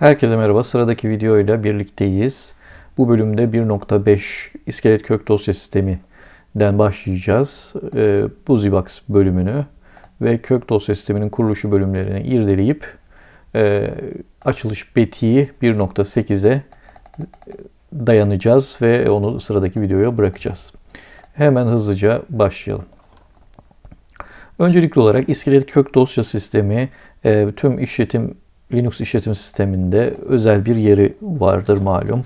Herkese merhaba. Sıradaki videoyla birlikteyiz. Bu bölümde 1.5 iskelet kök dosya sisteminden başlayacağız. E, bu Zibox bölümünü ve kök dosya sisteminin kuruluşu bölümlerini irdeleyip e, açılış betiği 1.8'e dayanacağız ve onu sıradaki videoya bırakacağız. Hemen hızlıca başlayalım. Öncelikli olarak iskelet kök dosya sistemi e, tüm işletim Linux işletim sisteminde özel bir yeri vardır malum.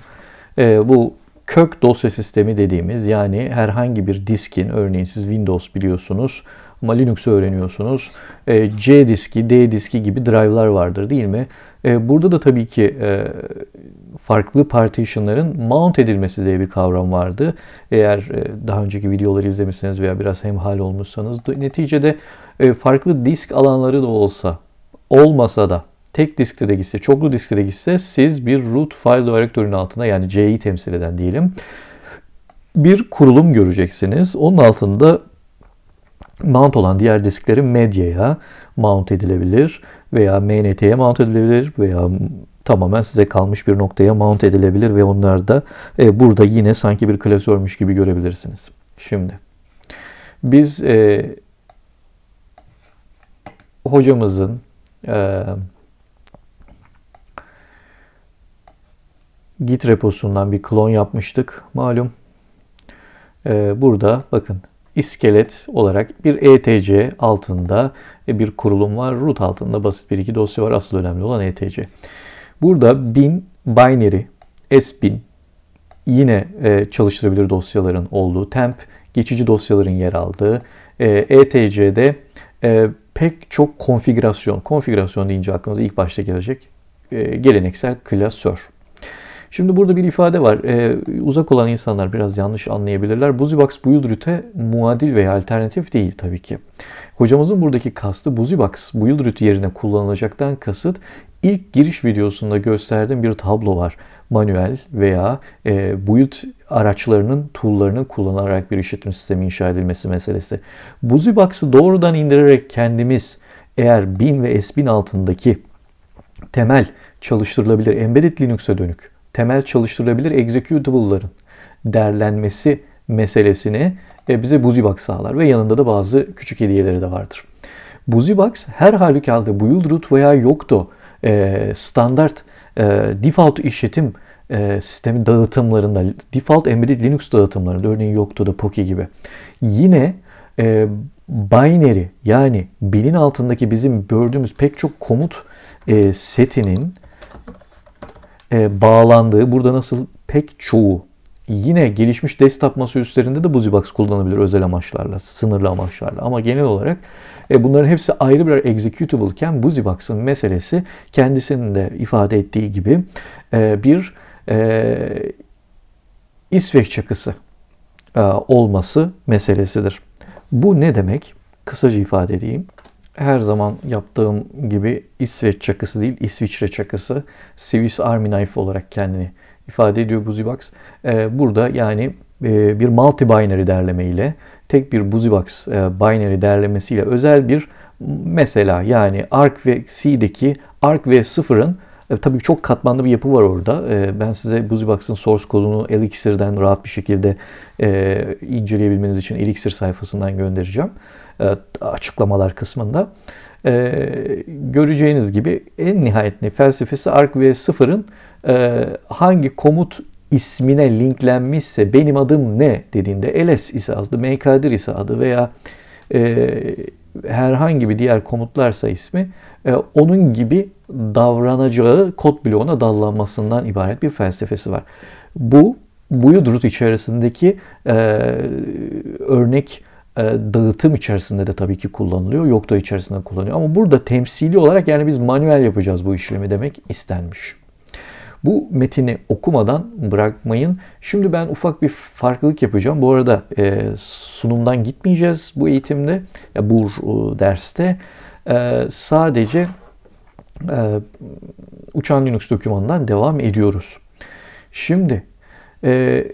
E, bu kök dosya sistemi dediğimiz yani herhangi bir diskin örneğin siz Windows biliyorsunuz ama Linux öğreniyorsunuz. E, C diski, D diski gibi drive'lar vardır değil mi? E, burada da tabii ki e, farklı partitionların mount edilmesi diye bir kavram vardı. Eğer e, daha önceki videoları izlemişseniz veya biraz hemhal olmuşsanız da, neticede e, farklı disk alanları da olsa olmasa da tek diskte de gitse, çoklu diskte de gitse siz bir root file direktörünün altında yani C'yi temsil eden diyelim bir kurulum göreceksiniz. Onun altında mount olan diğer diskleri medyaya mount edilebilir veya MNT'ye mount edilebilir veya tamamen size kalmış bir noktaya mount edilebilir ve onlar da e, burada yine sanki bir klasörmüş gibi görebilirsiniz. Şimdi biz e, hocamızın e, Git reposundan bir klon yapmıştık malum. Ee, burada bakın iskelet olarak bir ETC altında e, bir kurulum var. Root altında basit bir iki dosya var. Asıl önemli olan ETC. Burada bin binary, sbin yine e, çalıştırabilir dosyaların olduğu, temp geçici dosyaların yer aldığı, e, ETC'de e, pek çok konfigürasyon, konfigürasyon deyince aklınıza ilk başta gelecek e, geleneksel klasör. Şimdi burada bir ifade var. Ee, uzak olan insanlar biraz yanlış anlayabilirler. Buzibox Buildrüt'e muadil veya alternatif değil tabii ki. Hocamızın buradaki kastı Buzibox Buildrüt yerine kullanılacaktan kasıt ilk giriş videosunda gösterdiğim bir tablo var. Manuel veya e, build araçlarının tool'larını kullanarak bir işletim sistemi inşa edilmesi meselesi. Buzibox'ı doğrudan indirerek kendimiz eğer bin ve S1000 altındaki temel çalıştırılabilir embedded Linux'e dönük temel çalıştırılabilir executable'ların derlenmesi meselesini e, bize BusyBox sağlar ve yanında da bazı küçük hediyeleri de vardır. BusyBox her halükarda build root veya yoktu e, standart e, default işletim e, sistemi dağıtımlarında, default embedded Linux dağıtımlarında, örneğin yoktu da Poki gibi. Yine binary yani binin altındaki bizim gördüğümüz pek çok komut setinin e, bağlandığı, burada nasıl pek çoğu yine gelişmiş desktop masaüstlerinde de BusyBox kullanabilir özel amaçlarla, sınırlı amaçlarla. Ama genel olarak e, bunların hepsi ayrı birer executable iken BusyBox'ın meselesi kendisinin de ifade ettiği gibi e, bir e, İsveç çakısı e, olması meselesidir. Bu ne demek? Kısaca ifade edeyim her zaman yaptığım gibi İsveç çakısı değil İsviçre çakısı Swiss Army Knife olarak kendini ifade ediyor Buzibox. Ee, burada yani e, bir multi binary derleme ile tek bir Buzibox e, binary derlemesiyle özel bir mesela yani arc ve c'deki arc ve sıfırın e, tabii çok katmanlı bir yapı var orada. E, ben size BusyBox'ın source kodunu Elixir'den rahat bir şekilde e, inceleyebilmeniz için Elixir sayfasından göndereceğim. E, açıklamalar kısmında. E, göreceğiniz gibi en nihayetli felsefesi ArcVS0'ın e, hangi komut ismine linklenmişse benim adım ne dediğinde ls ise adı, mkdir ise adı veya e, herhangi bir diğer komutlarsa ismi e, onun gibi davranacağı kod bloğuna dallanmasından ibaret bir felsefesi var. Bu Buyudrut içerisindeki e, örnek e, dağıtım içerisinde de tabii ki kullanılıyor. Yokta içerisinde kullanıyor. Ama burada temsili olarak yani biz manuel yapacağız bu işlemi demek istenmiş. Bu metini okumadan bırakmayın. Şimdi ben ufak bir farklılık yapacağım. Bu arada e, sunumdan gitmeyeceğiz bu eğitimde, ya bu e, derste e, sadece e, uçan Linux dokümanından devam ediyoruz. Şimdi e,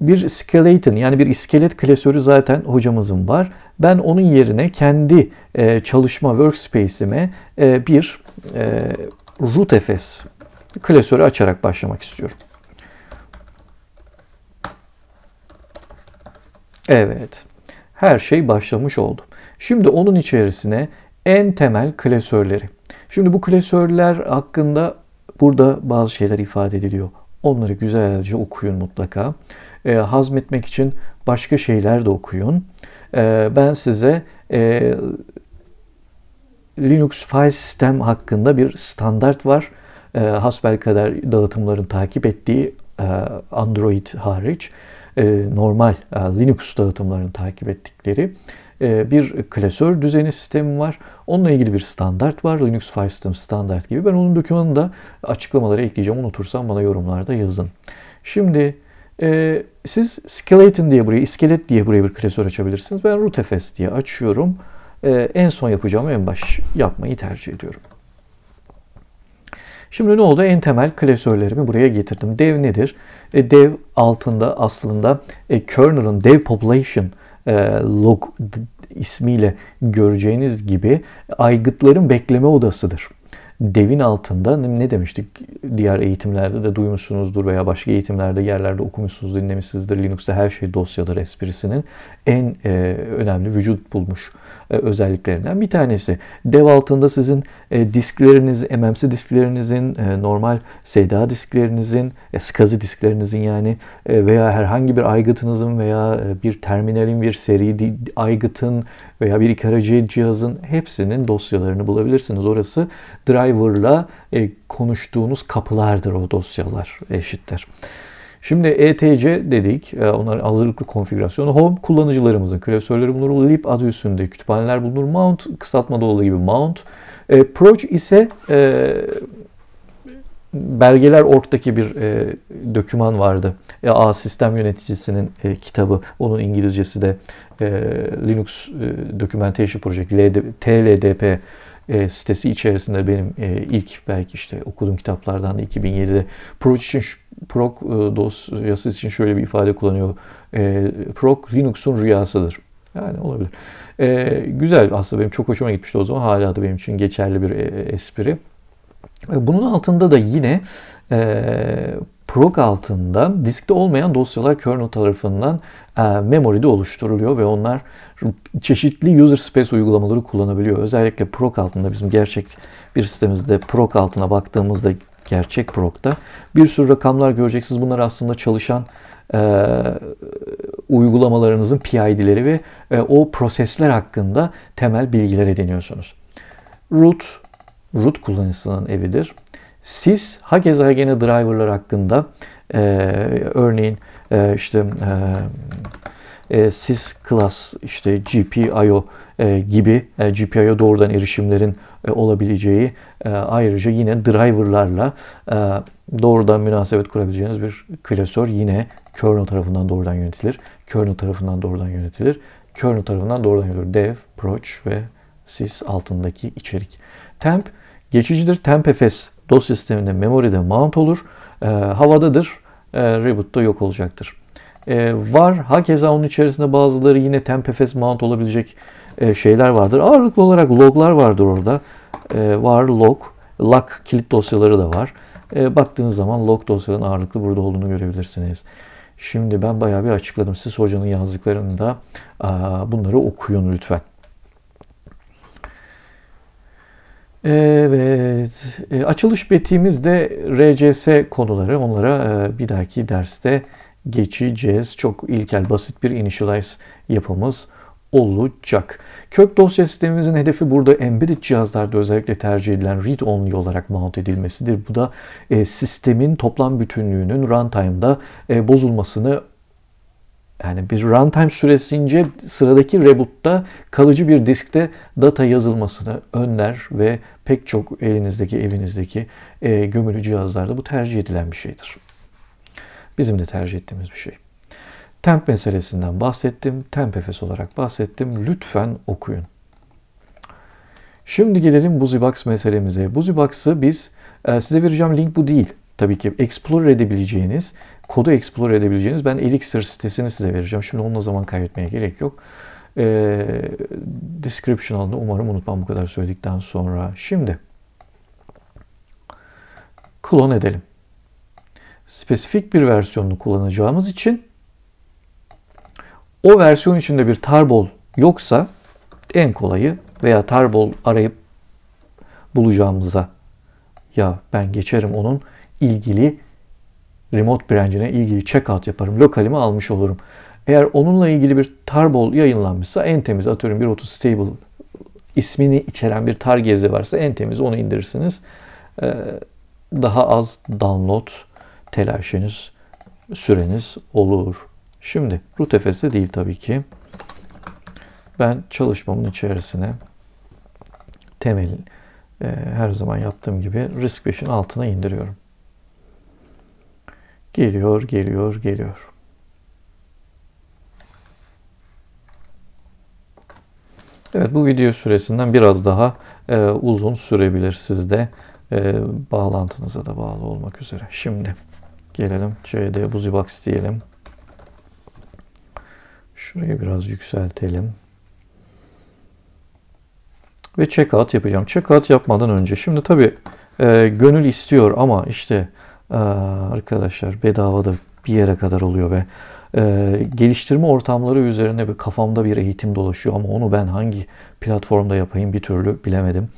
bir skeleton yani bir iskelet klasörü zaten hocamızın var. Ben onun yerine kendi e, çalışma workspace'ime e, bir e, rootfs klasörü açarak başlamak istiyorum. Evet her şey başlamış oldu. Şimdi onun içerisine en temel klasörleri. Şimdi bu klasörler hakkında burada bazı şeyler ifade ediliyor. Onları güzelce okuyun mutlaka. E, hazmetmek için başka şeyler de okuyun. E, ben size e, Linux file sistem hakkında bir standart var. E, hasbelkader dağıtımların takip ettiği e, Android hariç. E, normal e, Linux dağıtımlarını takip ettikleri e, bir klasör düzeni sistemi var. Onunla ilgili bir standart var. Linux File System Standart gibi. Ben onun dokümanını da açıklamalara ekleyeceğim. Unutursam bana yorumlarda yazın. Şimdi e, siz skeleton diye buraya, iskelet diye buraya bir klasör açabilirsiniz. Ben rootfs diye açıyorum. E, en son yapacağım en baş yapmayı tercih ediyorum. Şimdi ne oldu? En temel klasörlerimi buraya getirdim. Dev nedir? E, dev altında aslında e, kernel'ın dev population e, log ismiyle göreceğiniz gibi aygıtların bekleme odasıdır devin altında ne demiştik? Diğer eğitimlerde de duymuşsunuzdur veya başka eğitimlerde yerlerde okumuşsunuz, dinlemişsinizdir. Linux'ta her şey dosyadır esprisinin en e, önemli vücut bulmuş e, özelliklerinden bir tanesi. Dev altında sizin e, diskleriniz, MMC disklerinizin, e, normal SDA disklerinizin, e, SCSI disklerinizin yani e, veya herhangi bir aygıtınızın veya e, bir terminalin, bir seri aygıtın veya bir ikaracı cihazın hepsinin dosyalarını bulabilirsiniz. Orası drive Driver'la e, konuştuğunuz kapılardır o dosyalar eşittir. Şimdi ETC dedik. E, Onların hazırlıklı konfigürasyonu. Home kullanıcılarımızın klasörleri bulunur. Lib adı üstünde kütüphaneler bulunur. Mount kısaltmada olduğu gibi mount. E, proc ise e, belgeler ortadaki bir e, döküman vardı. E, A sistem yöneticisinin e, kitabı. Onun İngilizcesi de e, Linux e, Documentation Project LD, TLDP e, sitesi içerisinde benim e, ilk belki işte okuduğum kitaplardan 2007'de Proc için Proc e, dosyası için şöyle bir ifade kullanıyor. E, Proc Linux'un rüyasıdır. Yani olabilir. E, güzel aslında benim çok hoşuma gitmişti o zaman. Hala da benim için geçerli bir e, espri. E, bunun altında da yine e, ee, PROC altında diskte olmayan dosyalar kernel tarafından e, memory'de oluşturuluyor ve onlar çeşitli user space uygulamaları kullanabiliyor. Özellikle PROC altında bizim gerçek bir sistemimizde PROC altına baktığımızda gerçek PROC'ta bir sürü rakamlar göreceksiniz. Bunlar aslında çalışan e, uygulamalarınızın PID'leri ve e, o prosesler hakkında temel bilgiler ediniyorsunuz. Root, root kullanıcısının evidir. Siz hakeza gene driverlar hakkında e, örneğin e, işte e, e, SIS class işte GPIO e, gibi e, GPIO doğrudan erişimlerin e, olabileceği e, ayrıca yine driverlarla e, doğrudan münasebet kurabileceğiniz bir klasör yine kernel tarafından doğrudan yönetilir. Kernel tarafından doğrudan yönetilir. Kernel tarafından doğrudan yönetilir. Dev, proc ve sys altındaki içerik. Temp geçicidir. temp efes dosya sisteminde memoride mount olur. E, havadadır. E, da yok olacaktır. E, var. Hakeza onun içerisinde bazıları yine tempefes mount olabilecek e, şeyler vardır. Ağırlıklı olarak loglar vardır orada. E, var log. Lock kilit dosyaları da var. E, baktığınız zaman log dosyaların ağırlıklı burada olduğunu görebilirsiniz. Şimdi ben bayağı bir açıkladım. Siz hocanın yazdıklarında bunları okuyun lütfen. Evet, e, açılış betimiz de RCS konuları. Onlara e, bir dahaki derste geçeceğiz. Çok ilkel, basit bir initialize yapımız olacak. Kök dosya sistemimizin hedefi burada embedded cihazlarda özellikle tercih edilen read-only olarak mount edilmesidir. Bu da e, sistemin toplam bütünlüğünün runtime'da e, bozulmasını yani bir runtime süresince sıradaki reboot'ta kalıcı bir diskte data yazılmasını önler ve pek çok elinizdeki, evinizdeki e, gömülü cihazlarda bu tercih edilen bir şeydir. Bizim de tercih ettiğimiz bir şey. Temp meselesinden bahsettim. temp efes olarak bahsettim. Lütfen okuyun. Şimdi gelelim BuziBox meselemize. BuziBox'ı biz e, size vereceğim link bu değil. Tabii ki explore edebileceğiniz kodu explore edebileceğiniz ben Elixir sitesini size vereceğim. Şimdi onunla zaman kaybetmeye gerek yok. E, description alanı umarım unutmam bu kadar söyledikten sonra. Şimdi klon edelim. Spesifik bir versiyonunu kullanacağımız için o versiyon içinde bir tarball yoksa en kolayı veya tarball arayıp bulacağımıza ya ben geçerim onun ilgili remote branch'ine ilgili checkout yaparım. Lokalimi almış olurum. Eğer onunla ilgili bir tarball yayınlanmışsa en temiz atıyorum bir 30 stable ismini içeren bir tar gezi varsa en temiz onu indirirsiniz. Ee, daha az download telaşınız, süreniz olur. Şimdi rootfs'de değil tabii ki. Ben çalışmamın içerisine temel e, her zaman yaptığım gibi risk 5'in altına indiriyorum. Geliyor, geliyor, geliyor. Evet bu video süresinden biraz daha e, uzun sürebilir sizde. E, bağlantınıza da bağlı olmak üzere. Şimdi gelelim CD Buzibox diyelim. Şurayı biraz yükseltelim. Ve checkout yapacağım. Checkout yapmadan önce. Şimdi tabi e, gönül istiyor ama işte Aa, ee, arkadaşlar bedava da bir yere kadar oluyor ve ee, geliştirme ortamları üzerine bir kafamda bir eğitim dolaşıyor ama onu ben hangi platformda yapayım bir türlü bilemedim.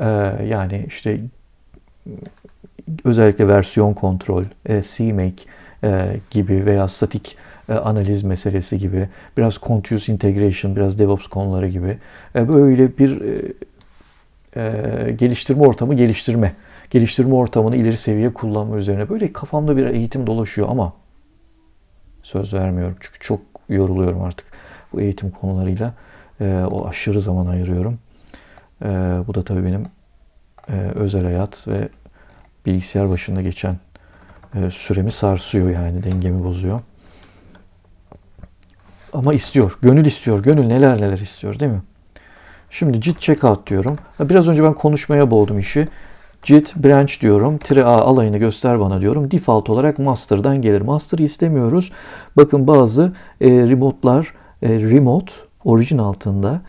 Ee, yani işte özellikle versiyon kontrol, e, CMake e, gibi veya statik e, analiz meselesi gibi, biraz continuous integration, biraz DevOps konuları gibi e, böyle bir e, e, geliştirme ortamı geliştirme geliştirme ortamını ileri seviye kullanma üzerine böyle kafamda bir eğitim dolaşıyor ama söz vermiyorum çünkü çok yoruluyorum artık bu eğitim konularıyla e, o aşırı zaman ayırıyorum. E, bu da tabii benim e, özel hayat ve bilgisayar başında geçen e, süremi sarsıyor yani dengemi bozuyor. Ama istiyor, gönül istiyor, gönül neler neler istiyor değil mi? Şimdi cid out diyorum. Biraz önce ben konuşmaya boğdum işi git branch diyorum. Tire A alayını göster bana diyorum. Default olarak master'dan gelir. master istemiyoruz. Bakın bazı e, remote'lar e, remote orijin altında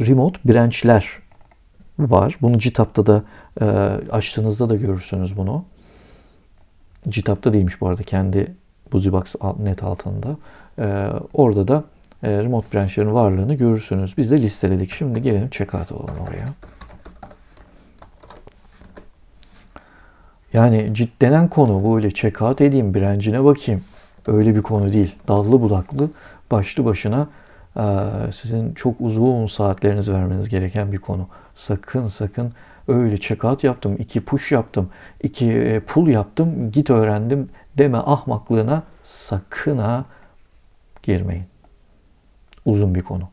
remote branch'ler var. Bunu GitHub'da da e, açtığınızda da görürsünüz bunu. GitHub'da değilmiş bu arada kendi Buzibox net altında. E, orada da e, remote branch'lerin varlığını görürsünüz. Biz de listeledik. Şimdi gelelim checkout olalım oraya. Yani ciddenen konu böyle check-out edeyim brencine bakayım. Öyle bir konu değil. Dallı budaklı başlı başına sizin çok uzun saatleriniz vermeniz gereken bir konu. Sakın sakın öyle check-out yaptım, iki push yaptım, iki e, pull yaptım, git öğrendim deme ahmaklığına sakın ha girmeyin. Uzun bir konu.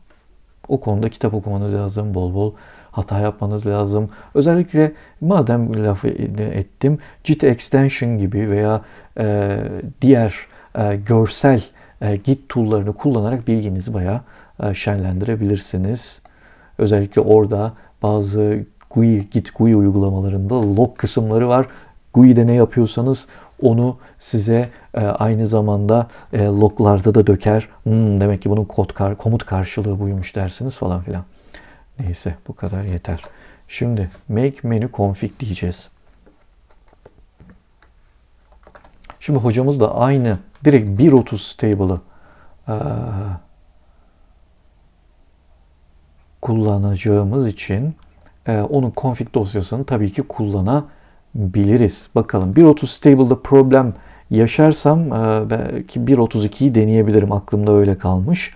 O konuda kitap okumanız lazım. Bol bol hata yapmanız lazım. Özellikle madem lafı ettim, git extension gibi veya e, diğer e, görsel e, git tool'larını kullanarak bilginizi bayağı e, şenlendirebilirsiniz. Özellikle orada bazı GUI, Git GUI uygulamalarında log kısımları var. GUI'de ne yapıyorsanız onu size e, aynı zamanda e, loglarda da döker. Hmm, demek ki bunun kod kar komut karşılığı buymuş dersiniz falan filan. Neyse bu kadar yeter. Şimdi make menu config diyeceğiz. Şimdi hocamız da aynı direkt 1.30 table'ı kullanacağımız için e, onun config dosyasını tabii ki kullanabiliriz. Bakalım 1.30 table'da problem yaşarsam e, belki 1.32'yi deneyebilirim. Aklımda öyle kalmış.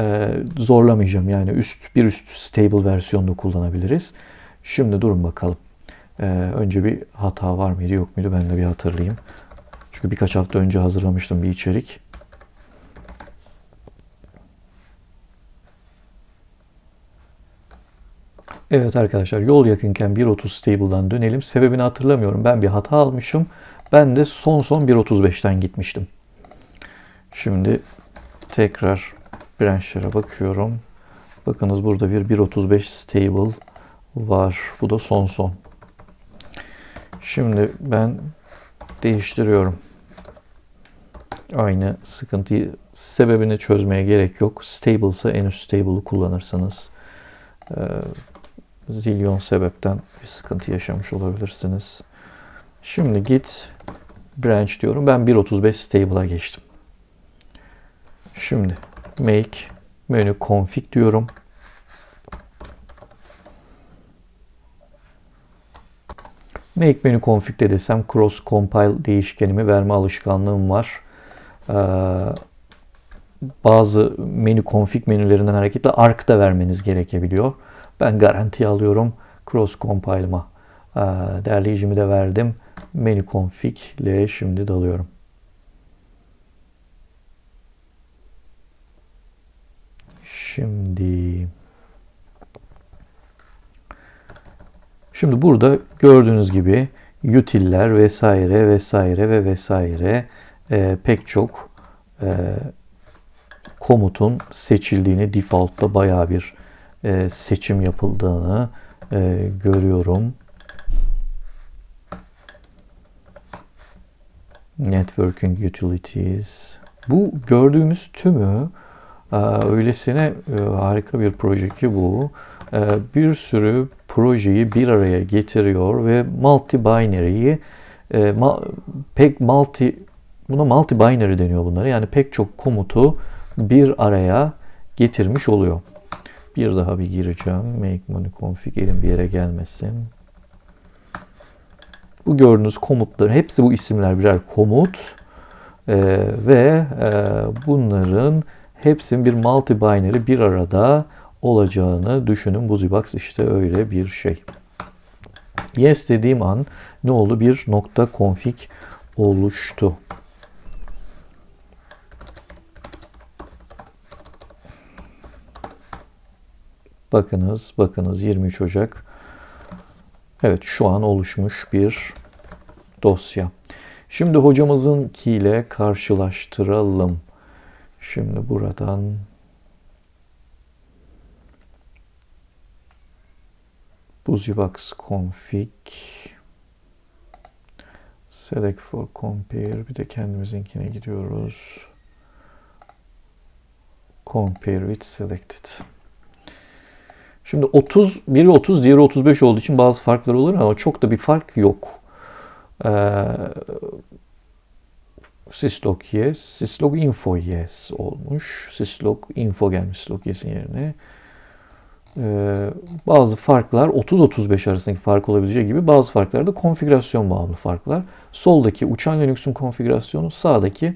Ee, zorlamayacağım. Yani üst bir üst stable versiyonda kullanabiliriz. Şimdi durun bakalım. E, önce bir hata var mıydı yok muydu ben de bir hatırlayayım. Çünkü birkaç hafta önce hazırlamıştım bir içerik. Evet arkadaşlar yol yakınken 1.30 stable'dan dönelim. Sebebini hatırlamıyorum. Ben bir hata almışım. Ben de son son 1.35'ten gitmiştim. Şimdi tekrar Branchlara bakıyorum. Bakınız burada bir 1.35 stable var. Bu da son son. Şimdi ben değiştiriyorum. Aynı sıkıntıyı sebebini çözmeye gerek yok. Stable ise en üst stable'ı kullanırsanız Ee, zilyon sebepten bir sıkıntı yaşamış olabilirsiniz. Şimdi git branch diyorum. Ben 1.35 stable'a geçtim. Şimdi make menü config diyorum. Make menü config de desem cross compile değişkenimi verme alışkanlığım var. Ee, bazı menü config menülerinden hareketle arc da vermeniz gerekebiliyor. Ben garanti alıyorum cross compile'ıma. Ee, derleyicimi de verdim. Menü config ile şimdi dalıyorum. Şimdi Şimdi burada gördüğünüz gibi utiller vesaire vesaire ve vesaire e, pek çok e, komutun seçildiğini default'ta baya bir e, seçim yapıldığını e, görüyorum. Networking Utilities. Bu gördüğümüz tümü ee, öylesine e, harika bir proje ki bu. Ee, bir sürü projeyi bir araya getiriyor ve multi-binary'yi e, pek multi buna multi-binary deniyor bunları. Yani pek çok komutu bir araya getirmiş oluyor. Bir daha bir gireceğim. Make money config elim bir yere gelmesin. Bu gördüğünüz komutlar hepsi bu isimler birer komut. Ee, ve e, bunların hepsinin bir multi binary bir arada olacağını düşünün. Buzibox işte öyle bir şey. Yes dediğim an ne oldu? Bir nokta config oluştu. Bakınız, bakınız 23 Ocak. Evet şu an oluşmuş bir dosya. Şimdi hocamızın ile karşılaştıralım. Şimdi buradan BuziBox config select for compare bir de kendimizinkine gidiyoruz. Compare with selected. Şimdi 30, biri 30, diğeri 35 olduğu için bazı farklar olur ama çok da bir fark yok. Ee, syslog yes, syslog info yes olmuş. Syslog info gelmiş syslog yes'in yerine. Ee, bazı farklar 30-35 arasındaki fark olabileceği gibi bazı farklar da konfigürasyon bağımlı farklar. Soldaki uçan Linux'un konfigürasyonu sağdaki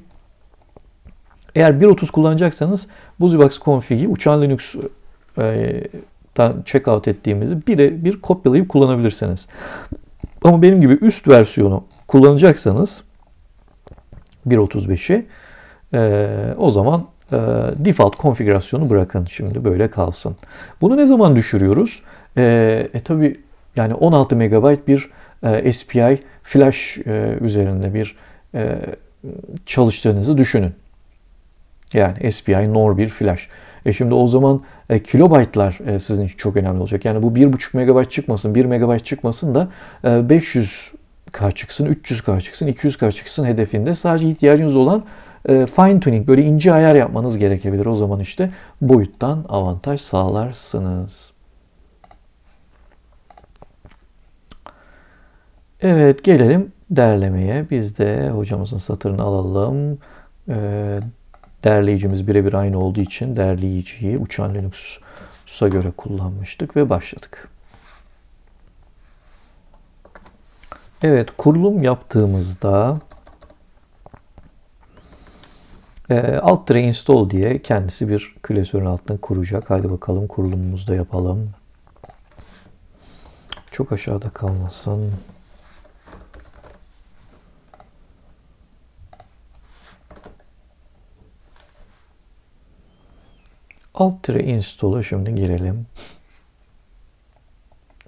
eğer 1.30 kullanacaksanız Busybox config'i uçan Linux'tan e, checkout ettiğimizi bir bir kopyalayıp kullanabilirsiniz. Ama benim gibi üst versiyonu kullanacaksanız 1.35'i. E, ee, o zaman e, default konfigürasyonu bırakın şimdi böyle kalsın. Bunu ne zaman düşürüyoruz? Ee, e, e tabi yani 16 MB bir e, SPI flash e, üzerinde bir e, çalıştığınızı düşünün. Yani SPI NOR bir flash. E şimdi o zaman e, kilobaytlar e, sizin için çok önemli olacak. Yani bu 1.5 MB çıkmasın, 1 MB çıkmasın da e, 500 K çıksın, 300K çıksın, 200K çıksın hedefinde sadece ihtiyacınız olan e, fine tuning böyle ince ayar yapmanız gerekebilir. O zaman işte boyuttan avantaj sağlarsınız. Evet gelelim derlemeye. Biz de hocamızın satırını alalım. E, derleyicimiz birebir aynı olduğu için derleyiciyi uçan Linux'a göre kullanmıştık ve başladık. Evet kurulum yaptığımızda e, alt dire install diye kendisi bir klasörün altına kuracak. Haydi bakalım kurulumumuzu da yapalım. Çok aşağıda kalmasın. Alt tire install'a şimdi girelim.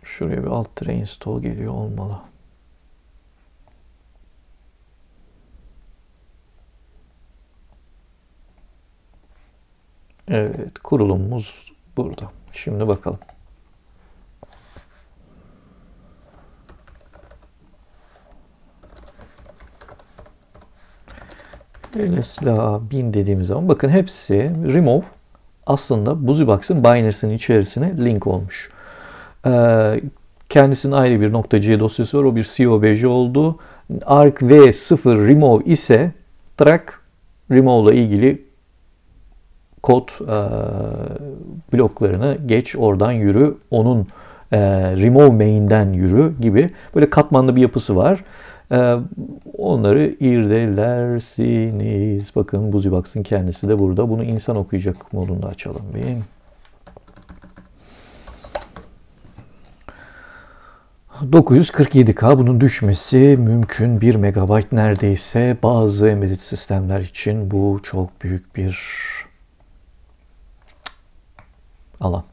Şuraya bir alt tire install geliyor olmalı. Evet kurulumumuz burada. Şimdi bakalım. Lesla 1000 dediğimiz zaman bakın hepsi remove aslında buzibox'ın binary'sinin içerisine link olmuş. Ee, kendisinin ayrı bir .c dosyası var. O bir COBJ oldu. Arc v0 remove ise track remove ile ilgili kod e, bloklarını geç oradan yürü onun e, remove main'den yürü gibi böyle katmanlı bir yapısı var. E, onları irdelersiniz. Bakın Buzibox'ın kendisi de burada. Bunu insan okuyacak modunda açalım bir. ...947K bunun düşmesi mümkün 1 MB neredeyse bazı embedded sistemler için bu çok büyük bir alan.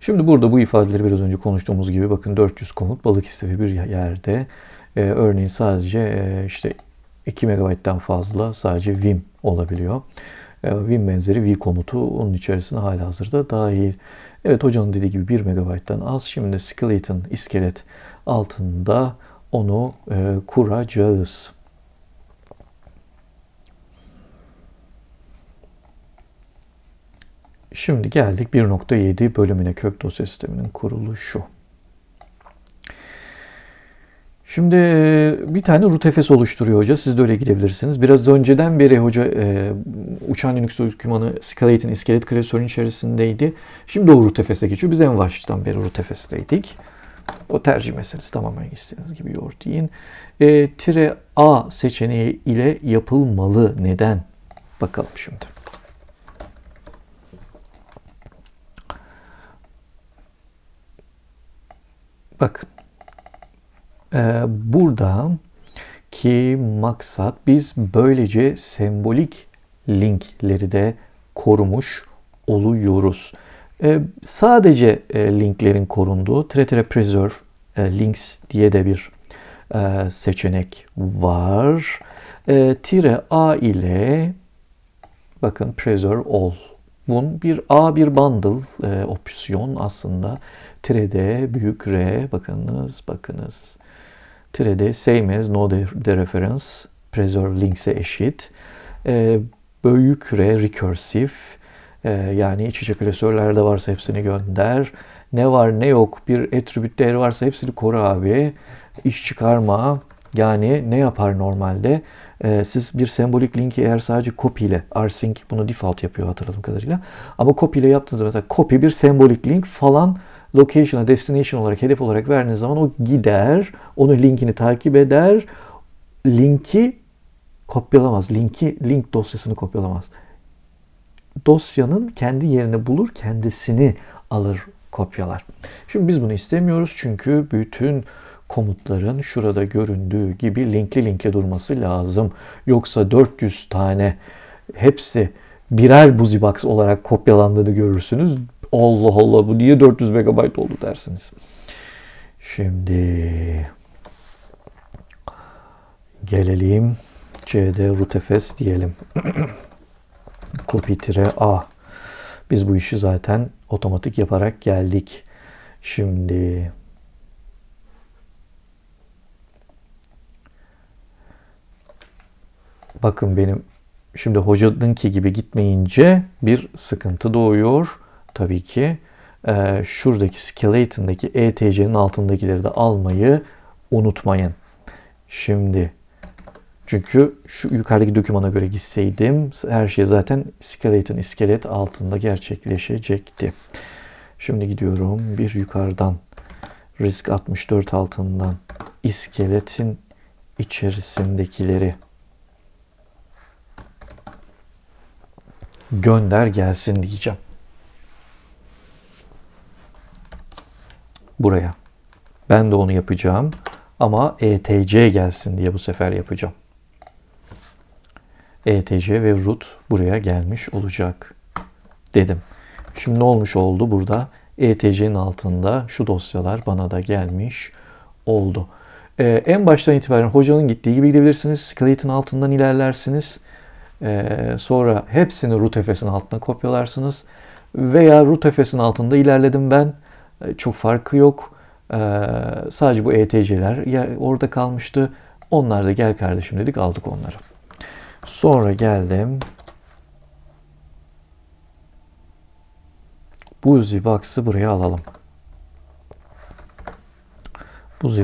Şimdi burada bu ifadeleri biraz önce konuştuğumuz gibi bakın 400 komut balık istevi bir yerde e, örneğin sadece e, işte 2 megabayttan fazla sadece Vim olabiliyor. E, Vim benzeri V komutu onun içerisine hala hazırda dahil. Evet hocanın dediği gibi 1 megabayttan az. Şimdi skeleton, iskelet altında onu e, kuracağız. Şimdi geldik 1.7 bölümüne kök dosya sisteminin kuruluşu. Şimdi e, bir tane rutefes oluşturuyor hoca. Siz de öyle gidebilirsiniz. Biraz önceden beri hoca e, uçan Linux dokümanı Scalate'in iskelet klasörünün içerisindeydi. Şimdi o rutefese geçiyor. Biz en baştan beri rutefesteydik. O tercih meselesi tamamen istediğiniz gibi yoğurt yiyin. E, tire A seçeneği ile yapılmalı. Neden? Bakalım şimdi. Bak e, burada ki maksat biz böylece sembolik linkleri de korumuş oluyoruz. E, sadece e, linklerin korunduğu Tretere Preserve e, Links diye de bir e, seçenek var. E, tire A ile bakın Preserve All bunun bir A bir bundle e, opsiyon aslında. Tirede büyük R bakınız bakınız. Tirede same as no de, reference preserve links'e eşit. E, büyük R recursive e, yani iç içe klasörlerde varsa hepsini gönder. Ne var ne yok bir attribute değeri varsa hepsini koru abi. İş çıkarma. Yani ne yapar normalde? Ee, siz bir sembolik linki eğer sadece copy ile rsync bunu default yapıyor hatırladığım kadarıyla. Ama copy ile yaptığınızda mesela copy bir sembolik link falan location'a destination olarak hedef olarak verdiğiniz zaman o gider. Onun linkini takip eder. Linki kopyalamaz. Linki link dosyasını kopyalamaz. Dosyanın kendi yerini bulur, kendisini alır, kopyalar. Şimdi biz bunu istemiyoruz çünkü bütün komutların şurada göründüğü gibi linkli linkli durması lazım. Yoksa 400 tane hepsi birer buzibox olarak kopyalandığını görürsünüz. Allah Allah bu niye 400 MB oldu dersiniz. Şimdi gelelim cd rutefes diyelim. Copy tire a. Biz bu işi zaten otomatik yaparak geldik. Şimdi bakın benim şimdi hocadınki gibi gitmeyince bir sıkıntı doğuyor. Tabii ki e, şuradaki skeleton'daki ETC'nin altındakileri de almayı unutmayın. Şimdi çünkü şu yukarıdaki dokümana göre gitseydim her şey zaten skeleton iskelet altında gerçekleşecekti. Şimdi gidiyorum bir yukarıdan risk 64 altından iskeletin içerisindekileri gönder gelsin diyeceğim. Buraya. Ben de onu yapacağım ama ETC gelsin diye bu sefer yapacağım. ETC ve root buraya gelmiş olacak dedim. Şimdi ne olmuş oldu burada? ETC'nin altında şu dosyalar bana da gelmiş oldu. Ee, en baştan itibaren hocanın gittiği gibi gidebilirsiniz. Skeleton altından ilerlersiniz. Ee, sonra hepsini root efesin altına kopyalarsınız. Veya root efesin altında ilerledim ben. Ee, çok farkı yok. Ee, sadece bu ETC'ler orada kalmıştı. Onlar da gel kardeşim dedik aldık onları. Sonra geldim. Bu z buraya alalım. Bu z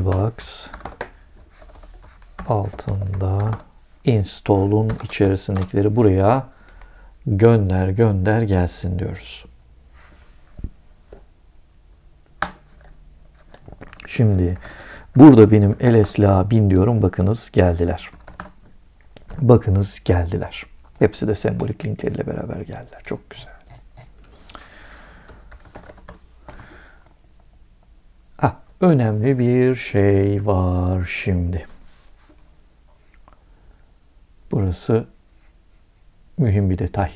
altında install'un içerisindekileri buraya gönder gönder gelsin diyoruz. Şimdi burada benim LSLA bin diyorum. Bakınız geldiler. Bakınız geldiler. Hepsi de sembolik linkleriyle beraber geldiler. Çok güzel. Ah, önemli bir şey var şimdi. Burası mühim bir detay.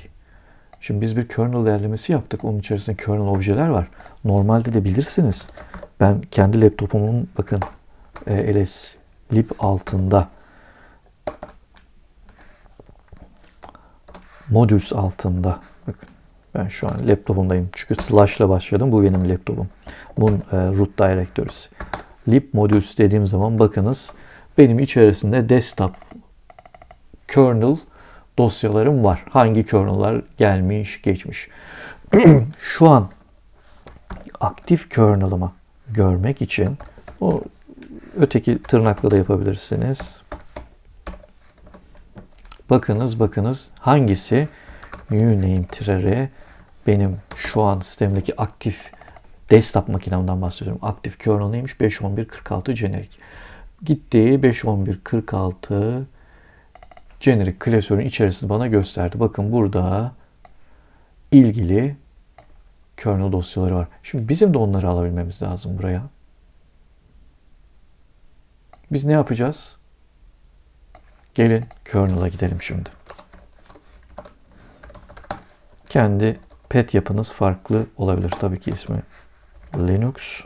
Şimdi biz bir kernel değerlemesi yaptık. Onun içerisinde kernel objeler var. Normalde de bilirsiniz. Ben kendi laptopumun bakın e, ls lib altında modules altında bakın ben şu an laptopumdayım. Çünkü slash ile başladım. Bu benim laptopum. Bunun e, root directories. lib modules dediğim zaman bakınız benim içerisinde desktop kernel dosyalarım var. Hangi kernel'lar gelmiş, geçmiş. Şu an aktif kernel'ımı görmek için o öteki tırnakla da yapabilirsiniz. Bakınız bakınız hangisi new name trere. benim şu an sistemdeki aktif desktop makinemden bahsediyorum. Aktif kernel neymiş? 5.11.46 generic. Gitti 5.11.46 generic klasörün içerisinde bana gösterdi. Bakın burada ilgili kernel dosyaları var. Şimdi bizim de onları alabilmemiz lazım buraya. Biz ne yapacağız? Gelin kernel'a gidelim şimdi. Kendi pet yapınız farklı olabilir. Tabii ki ismi Linux.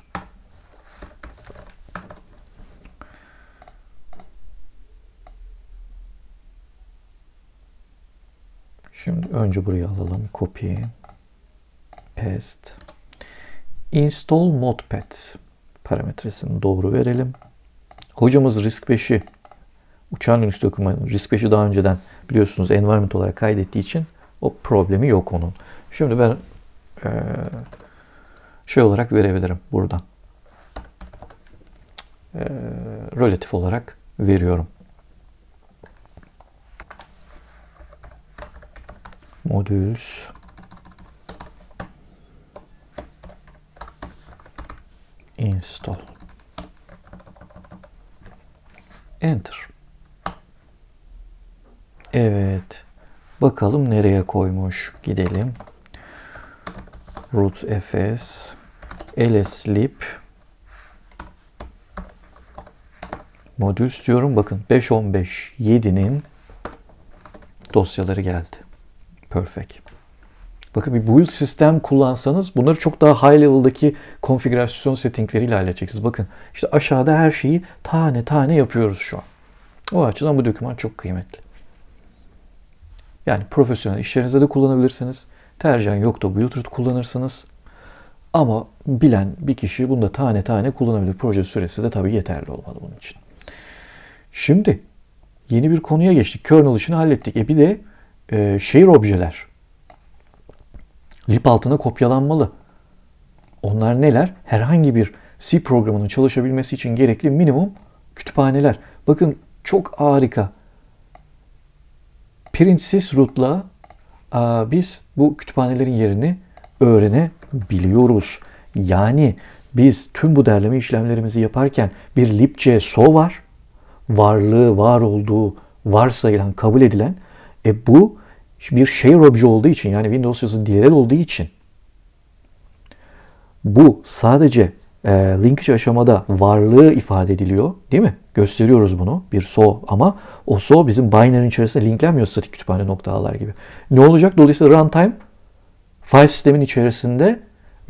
Şimdi önce buraya alalım. Copy. Paste. Install modpad parametresini doğru verelim. Hocamız risk 5'i uçağın üst dokümanı risk 5'i daha önceden biliyorsunuz environment olarak kaydettiği için o problemi yok onun. Şimdi ben e, şey olarak verebilirim buradan. E, relatif olarak veriyorum. modules install enter evet bakalım nereye koymuş gidelim root fs lslib modül istiyorum. Bakın 5.15.7'nin dosyaları geldi. Perfect. Bakın bir build sistem kullansanız bunları çok daha high level'daki konfigürasyon settingleriyle halledeceksiniz. Bakın işte aşağıda her şeyi tane tane yapıyoruz şu an. O açıdan bu doküman çok kıymetli. Yani profesyonel işlerinizde de kullanabilirsiniz. Tercihen yok da Bluetooth kullanırsınız. Ama bilen bir kişi bunu da tane tane kullanabilir. Proje süresi de tabii yeterli olmalı bunun için. Şimdi yeni bir konuya geçtik. Kernel işini hallettik. E bir de e, şehir objeler. Lip altına kopyalanmalı. Onlar neler? Herhangi bir C programının çalışabilmesi için gerekli minimum kütüphaneler. Bakın çok harika. Princes root'la e, biz bu kütüphanelerin yerini öğrenebiliyoruz. Yani biz tüm bu derleme işlemlerimizi yaparken bir libc so var. Varlığı, var olduğu varsayılan, kabul edilen. E bu bir share şey obje olduğu için yani Windows yazısı DLL olduğu için bu sadece e, linkage aşamada varlığı ifade ediliyor değil mi? Gösteriyoruz bunu bir so ama o so bizim binary'nin içerisinde linklenmiyor statik kütüphane noktalar gibi. Ne olacak? Dolayısıyla runtime file sistemin içerisinde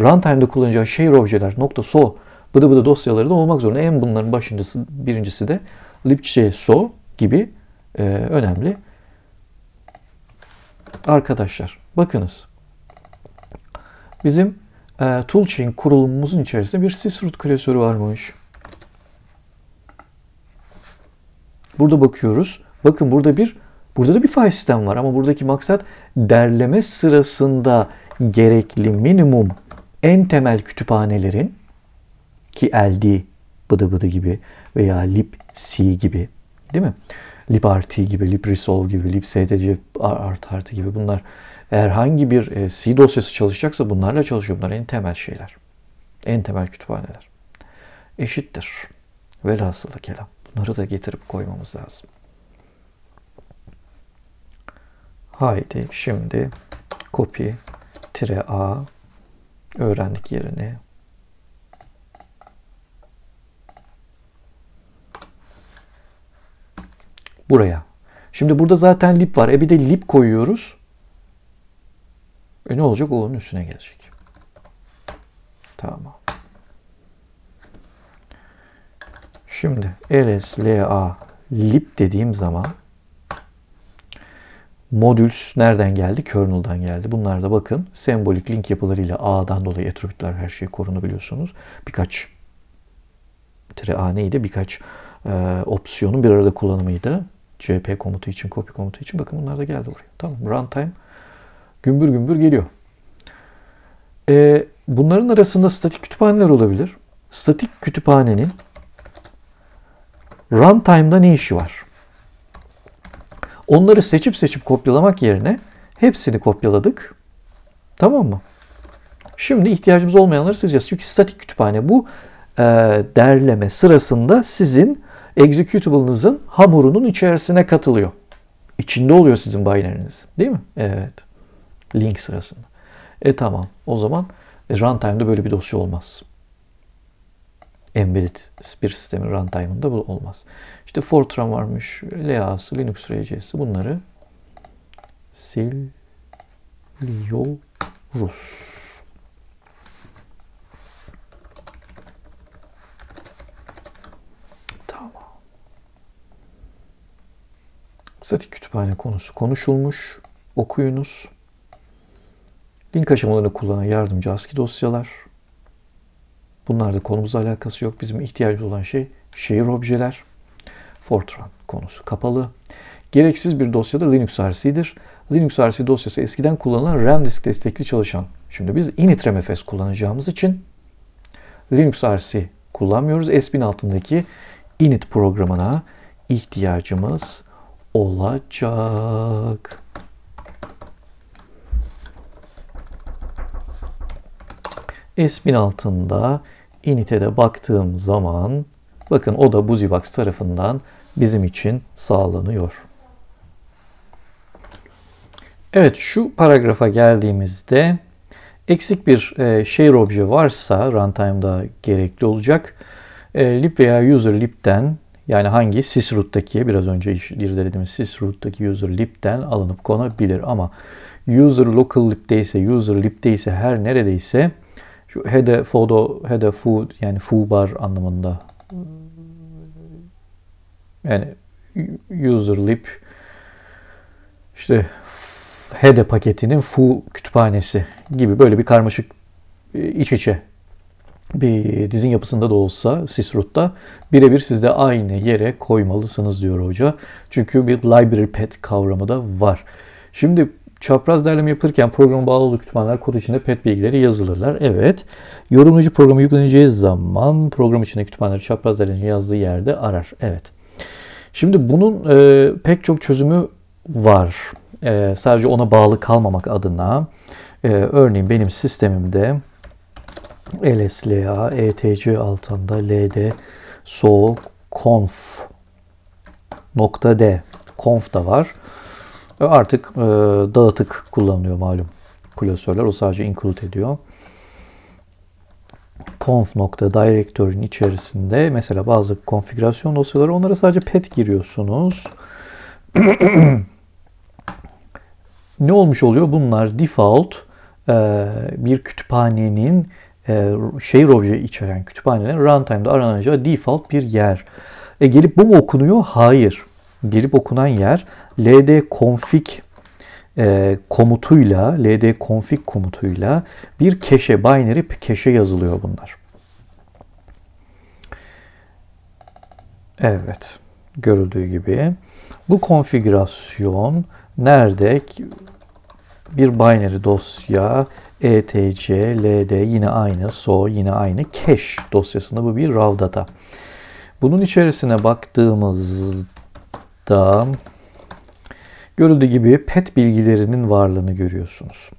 runtime'da kullanacağı share şey objeler nokta so bıdı bıdı dosyaları da olmak zorunda. En bunların başıncısı, birincisi de libc so gibi e, önemli arkadaşlar bakınız bizim e, toolchain kurulumumuzun içerisinde bir sysroot klasörü varmış. Burada bakıyoruz. Bakın burada bir burada da bir file sistem var ama buradaki maksat derleme sırasında gerekli minimum en temel kütüphanelerin ki LD bıdı bıdı gibi veya libc gibi değil mi? Liberty gibi, LibResolve gibi, LibSTC Art artı gibi bunlar herhangi bir e, C dosyası çalışacaksa bunlarla çalışıyor. Bunlar en temel şeyler. En temel kütüphaneler. Eşittir. Velhasılı kelam. Bunları da getirip koymamız lazım. Haydi şimdi copy tire a öğrendik yerini buraya. Şimdi burada zaten lip var. E bir de lip koyuyoruz. E ne olacak? O onun üstüne gelecek. Tamam. Şimdi lsla lip dediğim zaman modüls nereden geldi? Kernel'dan geldi. Bunlar da bakın sembolik link yapılarıyla A'dan dolayı attribütler her şeyi korunu biliyorsunuz. Birkaç tire A neydi? Birkaç e, opsiyonun bir arada kullanımıydı. CP komutu için, copy komutu için. Bakın bunlar da geldi buraya. Tamam. Runtime gümbür gümbür geliyor. Ee, bunların arasında statik kütüphaneler olabilir. Statik kütüphanenin runtime'da ne işi var? Onları seçip seçip kopyalamak yerine hepsini kopyaladık. Tamam mı? Şimdi ihtiyacımız olmayanları sileceğiz. Çünkü statik kütüphane bu e, derleme sırasında sizin executable'ınızın hamurunun içerisine katılıyor. İçinde oluyor sizin binary'niz. Değil mi? Evet. Link sırasında. E tamam. O zaman e, runtime'da böyle bir dosya olmaz. Embedded bir sistemin runtime'ında bu olmaz. İşte Fortran varmış, LA'sı, Linux RC'si bunları sil, rus. Statik kütüphane konusu konuşulmuş. Okuyunuz. Link aşamalarını kullanan yardımcı ASCII dosyalar. Bunlar da konumuzla alakası yok. Bizim ihtiyacımız olan şey şehir objeler. Fortran konusu kapalı. Gereksiz bir dosyada Linux RC'dir. Linux RC dosyası eskiden kullanılan RAM disk destekli çalışan. Şimdi biz init-remfs kullanacağımız için Linux RC kullanmıyoruz. S1000 altındaki init programına ihtiyacımız olacak. S1000 altında initede baktığım zaman bakın o da Buzibox tarafından bizim için sağlanıyor. Evet şu paragrafa geldiğimizde eksik bir e, share obje varsa runtime'da gerekli olacak. E, lib veya user lib'den yani hangi sysroot'taki biraz önce irdelediğimiz sysroot'taki user lib'den alınıp konabilir ama user local lib'deyse, user lib'deyse her neredeyse şu hede photo hede food yani foo bar anlamında yani user lib işte hede paketinin foo kütüphanesi gibi böyle bir karmaşık e, iç içe bir dizin yapısında da olsa Sisrut'ta birebir siz de aynı yere koymalısınız diyor hoca. Çünkü bir library pet kavramı da var. Şimdi çapraz derleme yapılırken programa bağlı olduğu kütüphaneler kod içinde pet bilgileri yazılırlar. Evet. Yorumlayıcı programı yükleneceği zaman program içinde kütüphaneleri çapraz derleme yazdığı yerde arar. Evet. Şimdi bunun e, pek çok çözümü var. E, sadece ona bağlı kalmamak adına. E, örneğin benim sistemimde LSLA, ETC altında LD, so, conf, nokta D, conf da var. Artık e, dağıtık kullanılıyor malum klasörler. O sadece include ediyor. Conf nokta direktörün içerisinde mesela bazı konfigürasyon dosyaları onlara sadece pet giriyorsunuz. ne olmuş oluyor? Bunlar default e, bir kütüphanenin e, şey obje içeren kütüphanelerin runtime'da aranacağı default bir yer. E gelip bu mu okunuyor? Hayır. Gelip okunan yer ld config e, komutuyla ld config komutuyla bir keşe binary keşe yazılıyor bunlar. Evet. Görüldüğü gibi bu konfigürasyon nerede bir binary dosya ETC, LD yine aynı, SO yine aynı. Cache dosyasında bu bir RAW data. Bunun içerisine baktığımızda görüldüğü gibi pet bilgilerinin varlığını görüyorsunuz.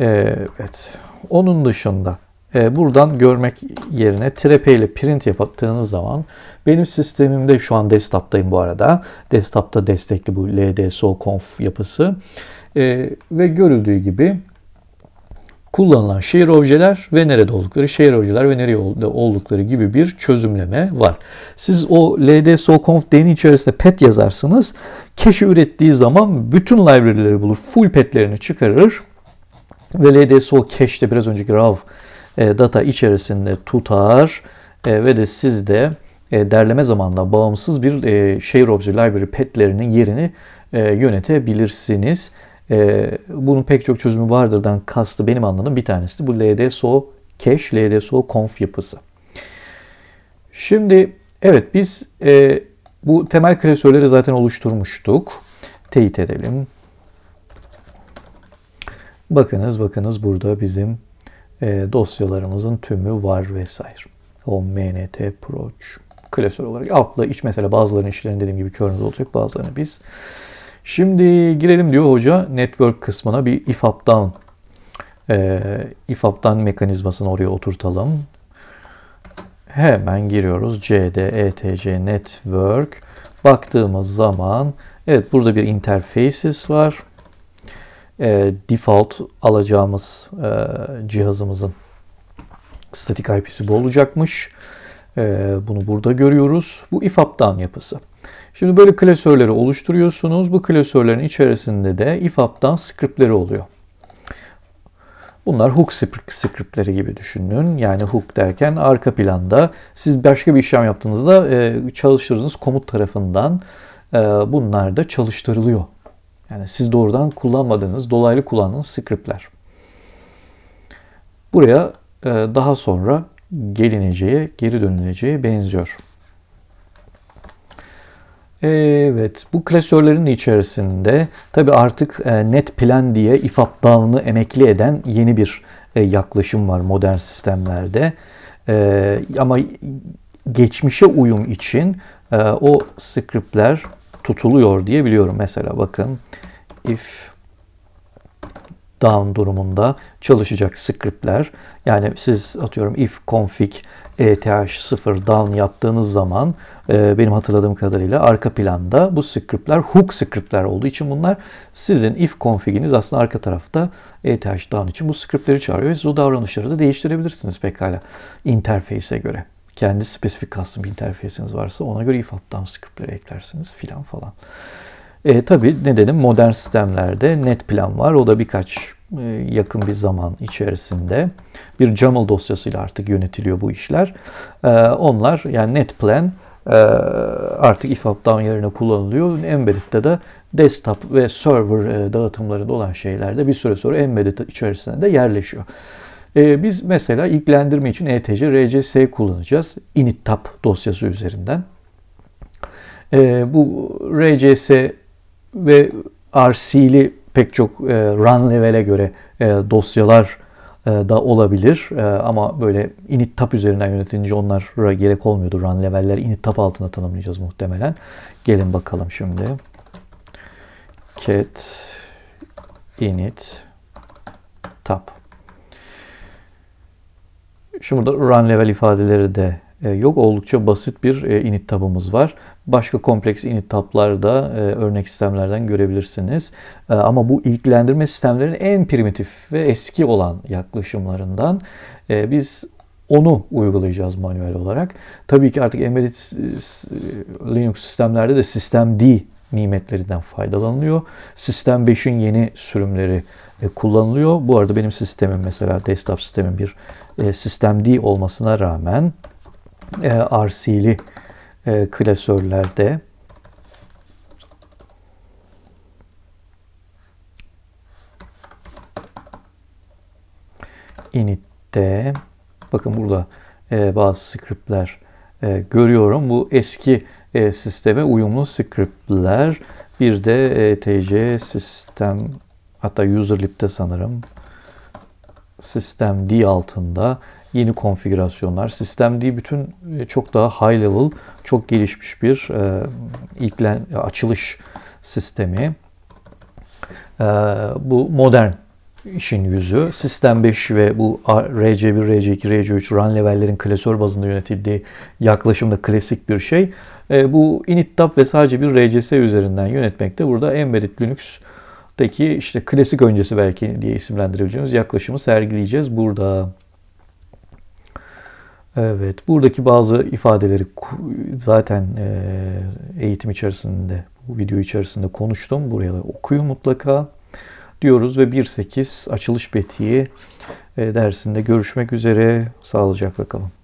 E, evet. Onun dışında e, buradan görmek yerine trepe ile print yaptığınız zaman benim sistemimde şu an desktop'tayım bu arada. Desktop'ta destekli bu LDSO conf yapısı. E, ve görüldüğü gibi kullanılan şehir objeler ve nerede oldukları, şehir objeler ve nereye oldukları gibi bir çözümleme var. Siz o LD SoConf den içerisinde pet yazarsınız. Cache ürettiği zaman bütün library'leri bulur. Full petlerini çıkarır. Ve LD SoC cache'de biraz önceki RAW e, data içerisinde tutar. E, ve de sizde e, derleme zamanında bağımsız bir e, şehir obje library petlerinin yerini yönetebilirsiniz. E, bunun pek çok çözümü vardırdan kastı benim anladığım bir tanesi. de Bu LDSO cache, LDSO conf yapısı. Şimdi evet biz e, bu temel klasörleri zaten oluşturmuştuk. Teyit edelim. Bakınız bakınız burada bizim e, dosyalarımızın tümü var vesaire. O mnt proc klasör olarak altla iç mesela bazılarının işlerinin dediğim gibi körünüz olacak bazılarını biz Şimdi girelim diyor hoca network kısmına bir if up e, if up mekanizmasını oraya oturtalım. Hemen giriyoruz. CD, ETC, network. Baktığımız zaman evet burada bir interfaces var. E, default alacağımız e, cihazımızın statik IP'si bu olacakmış. E, bunu burada görüyoruz. Bu if up yapısı. Şimdi böyle klasörleri oluşturuyorsunuz. Bu klasörlerin içerisinde de ifaptan scriptleri oluyor. Bunlar hook scriptleri gibi düşünün. Yani hook derken arka planda siz başka bir işlem yaptığınızda e, çalıştırdığınız komut tarafından e, bunlar da çalıştırılıyor. Yani siz doğrudan kullanmadığınız, dolaylı kullandığınız scriptler. Buraya e, daha sonra gelineceği, geri dönüleceği benziyor. Evet, bu klasörlerin içerisinde tabii artık e, net plan diye ifap dağını emekli eden yeni bir e, yaklaşım var modern sistemlerde. E, ama geçmişe uyum için o scriptler tutuluyor diye biliyorum. Mesela bakın if down durumunda çalışacak scriptler. Yani siz atıyorum if config eth0 down yaptığınız zaman e, benim hatırladığım kadarıyla arka planda bu scriptler hook scriptler olduğu için bunlar sizin if config'iniz aslında arka tarafta eth down için bu scriptleri çağırıyor. Siz o davranışları da değiştirebilirsiniz pekala interface'e göre. Kendi spesifik custom interface'iniz varsa ona göre if up down scriptleri eklersiniz filan falan. E, tabii ne dedim modern sistemlerde net plan var. O da birkaç e, yakın bir zaman içerisinde bir YAML dosyasıyla artık yönetiliyor bu işler. E, onlar yani net plan e, artık IFAP'tan yerine kullanılıyor. Embedded'de de desktop ve server e, dağıtımlarında olan şeylerde bir süre sonra embedded içerisinde de yerleşiyor. E, biz mesela ilklendirme için ETC, RCS kullanacağız. init initap dosyası üzerinden. E, bu RCS ve RC'li pek çok e, run level'e göre e, dosyalar e, da olabilir. E, ama böyle init tab üzerinden yönetilince onlara gerek olmuyordu. Run level'ler init tab altında tanımlayacağız muhtemelen. Gelin bakalım şimdi. Cat init tab. Şu burada run level ifadeleri de e, yok. Oldukça basit bir e, init tabımız var. Başka kompleks init tablar da e, örnek sistemlerden görebilirsiniz. Ama bu ilgilendirme sistemlerinin en primitif ve eski olan yaklaşımlarından biz onu uygulayacağız manuel olarak. Tabii ki artık embedded Linux sistemlerde de sistem D nimetlerinden faydalanılıyor. Sistem 5'in yeni sürümleri kullanılıyor. Bu arada benim sistemim mesela desktop sistemin bir sistem D olmasına rağmen e, RC'li e, klasörlerde init'te bakın burada e, bazı scriptler e, görüyorum. Bu eski e, sisteme uyumlu scriptler bir de e, TC sistem hatta user lib'de sanırım sistem D altında yeni konfigürasyonlar. Sistem değil bütün e, çok daha high level, çok gelişmiş bir e, ilklen, e, açılış sistemi. E, bu modern işin yüzü. Sistem 5 ve bu RC1, RC2, RC3 run levellerin klasör bazında yönetildiği yaklaşımda klasik bir şey. E, bu tab ve sadece bir RCS üzerinden yönetmekte burada embedded Linux'teki işte klasik öncesi belki diye isimlendirebileceğimiz yaklaşımı sergileyeceğiz burada. Evet, buradaki bazı ifadeleri zaten e, eğitim içerisinde, bu video içerisinde konuştum. Buraya da okuyun mutlaka diyoruz ve 1.8 açılış betiği e, dersinde görüşmek üzere. Sağlıcakla kalın.